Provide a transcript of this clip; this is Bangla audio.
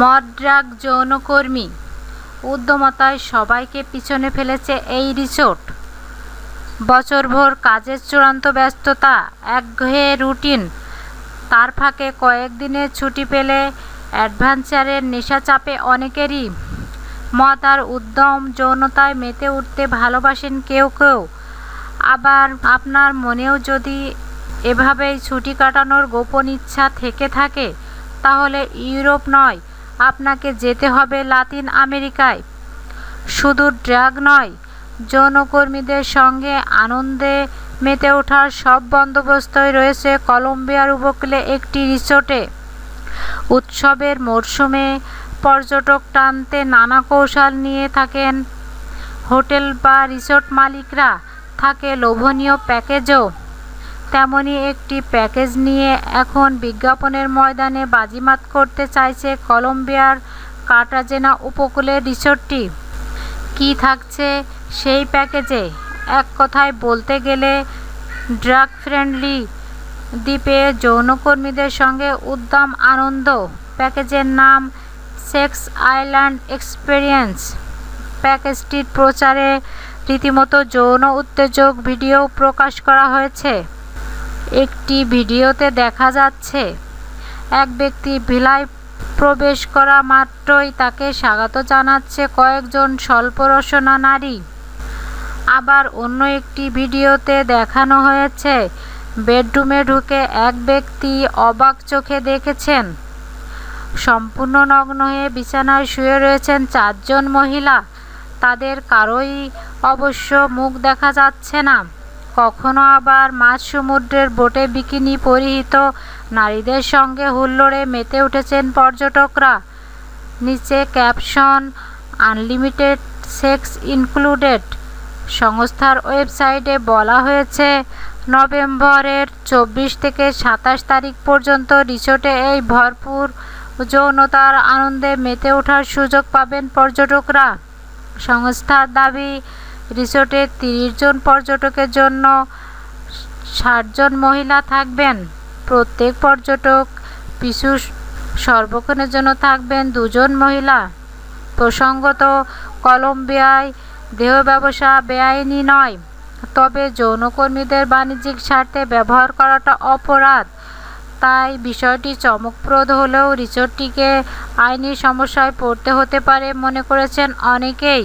মদ ড্রাগ যৌনকর্মী উদ্যমতায় সবাইকে পিছনে ফেলেছে এই রিসোর্ট বছরভর কাজের চূড়ান্ত ব্যস্ততা একঘেয়ে রুটিন তার ফাঁকে কয়েকদিনের ছুটি পেলে অ্যাডভেঞ্চারের নেশা চাপে অনেকেরই মত আর উদ্যম যৌনতায় মেতে উঠতে ভালোবাসেন কেউ কেউ আবার আপনার মনেও যদি এভাবেই ছুটি কাটানোর গোপন ইচ্ছা থেকে থাকে তাহলে ইউরোপ নয় আপনাকে যেতে হবে লাতিন আমেরিকায় শুধু ড্রাগ নয় যৌনকর্মীদের সঙ্গে আনন্দে মেতে ওঠার সব বন্দোবস্তই রয়েছে কলম্বিয়ার উপকূলে একটি রিসোর্টে উৎসবের মরশুমে পর্যটক টানতে নানা কৌশল নিয়ে থাকেন হোটেল বা রিসোর্ট মালিকরা থাকে লোভনীয় প্যাকেজও তেমনই একটি প্যাকেজ নিয়ে এখন বিজ্ঞাপনের ময়দানে বাজিমাত করতে চাইছে কলম্বিয়ার কাটাজেনা উপকূলের রিসোর্টটি কি থাকছে সেই প্যাকেজে এক কথায় বলতে গেলে ড্রাগ ফ্রেন্ডলি দ্বীপে যৌনকর্মীদের সঙ্গে উদ্দাম আনন্দ প্যাকেজের নাম সেক্স আইল্যান্ড এক্সপেরিয়েন্স প্যাকেজটির প্রচারে রীতিমতো যৌন উত্তেজক ভিডিও প্রকাশ করা হয়েছে একটি ভিডিওতে দেখা যাচ্ছে এক ব্যক্তি ভিলায় প্রবেশ করা মাত্রই তাকে স্বাগত জানাচ্ছে কয়েকজন স্বল্পরসনা নারী আবার অন্য একটি ভিডিওতে দেখানো হয়েছে বেডরুমে ঢুকে এক ব্যক্তি অবাক চোখে দেখেছেন সম্পূর্ণ নগ্ন হয়ে বিছানায় শুয়ে রয়েছেন চারজন মহিলা তাদের কারোই অবশ্য মুখ দেখা যাচ্ছে না কখনো আবার মাছ সমুদ্রের বোটে বিকিনি পরিহিত নারীদের সঙ্গে হুল্লোড়ে মেতে উঠেছেন পর্যটকরা নিচে ক্যাপশন আনলিমিটেড সেক্স ইনক্লুডেড সংস্থার ওয়েবসাইটে বলা হয়েছে নভেম্বরের চব্বিশ থেকে সাতাশ তারিখ পর্যন্ত রিসোর্টে এই ভরপুর যৌনতার আনন্দে মেতে ওঠার সুযোগ পাবেন পর্যটকরা সংস্থার দাবি রিসোর্টে তিরিশ জন পর্যটকের জন্য ষাটজন মহিলা থাকবেন প্রত্যেক পর্যটক পিছু সর্বক্ষণের জন্য থাকবেন দুজন মহিলা প্রসঙ্গত কলম্বিয়ায় দেহ ব্যবসা বেআইনি নয় তবে যৌনকর্মীদের বাণিজ্যিক স্বার্থে ব্যবহার করাটা অপরাধ তাই বিষয়টি চমকপ্রদ হলেও রিসোর্টটিকে আইনি সমস্যায় পড়তে হতে পারে মনে করেছেন অনেকেই